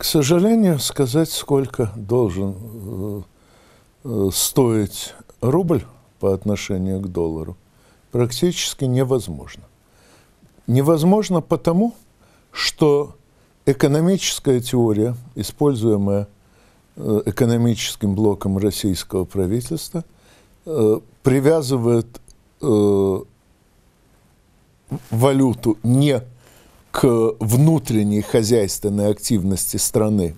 К сожалению, сказать, сколько должен э, э, стоить рубль по отношению к доллару, практически невозможно. Невозможно потому, что экономическая теория, используемая э, экономическим блоком российского правительства, э, привязывает валюту не к внутренней хозяйственной активности страны,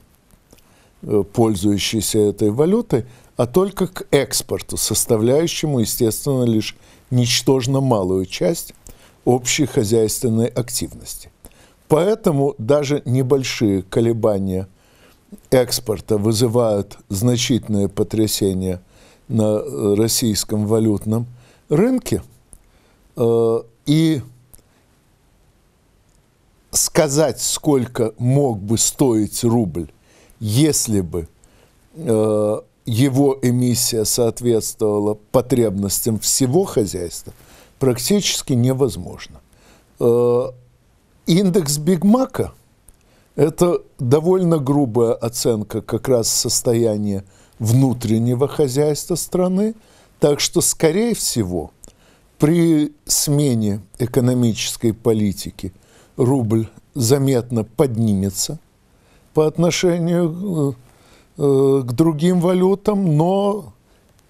э, пользующейся этой валютой, а только к экспорту, составляющему, естественно, лишь ничтожно малую часть общей хозяйственной активности. Поэтому даже небольшие колебания экспорта вызывают значительные потрясения на э, российском валютном рынке. Э, и сказать, сколько мог бы стоить рубль, если бы э, его эмиссия соответствовала потребностям всего хозяйства, практически невозможно. Э, индекс Бигмака – это довольно грубая оценка как раз состояния внутреннего хозяйства страны, так что, скорее всего, при смене экономической политики – рубль заметно поднимется по отношению э, э, к другим валютам, но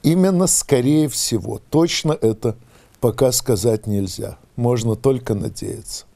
именно скорее всего, точно это пока сказать нельзя. Можно только надеяться.